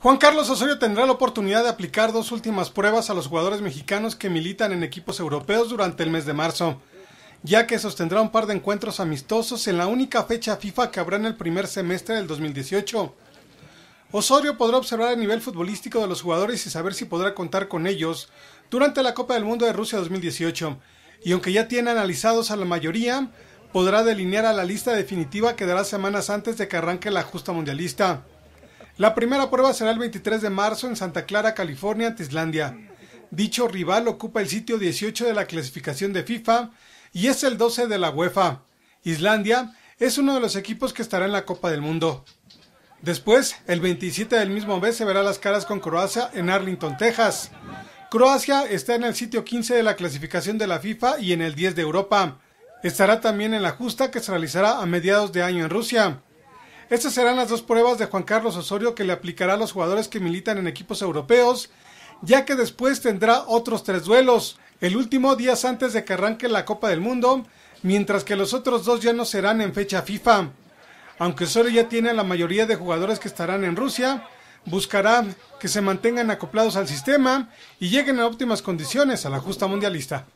Juan Carlos Osorio tendrá la oportunidad de aplicar dos últimas pruebas a los jugadores mexicanos que militan en equipos europeos durante el mes de marzo, ya que sostendrá un par de encuentros amistosos en la única fecha FIFA que habrá en el primer semestre del 2018. Osorio podrá observar el nivel futbolístico de los jugadores y saber si podrá contar con ellos durante la Copa del Mundo de Rusia 2018, y aunque ya tiene analizados a la mayoría, podrá delinear a la lista definitiva que dará semanas antes de que arranque la justa mundialista. La primera prueba será el 23 de marzo en Santa Clara, California, ante Islandia. Dicho rival ocupa el sitio 18 de la clasificación de FIFA y es el 12 de la UEFA. Islandia es uno de los equipos que estará en la Copa del Mundo. Después, el 27 del mismo mes se verá las caras con Croacia en Arlington, Texas. Croacia está en el sitio 15 de la clasificación de la FIFA y en el 10 de Europa. Estará también en la justa que se realizará a mediados de año en Rusia. Estas serán las dos pruebas de Juan Carlos Osorio que le aplicará a los jugadores que militan en equipos europeos, ya que después tendrá otros tres duelos, el último días antes de que arranque la Copa del Mundo, mientras que los otros dos ya no serán en fecha FIFA. Aunque Osorio ya tiene a la mayoría de jugadores que estarán en Rusia, buscará que se mantengan acoplados al sistema y lleguen en óptimas condiciones a la justa mundialista.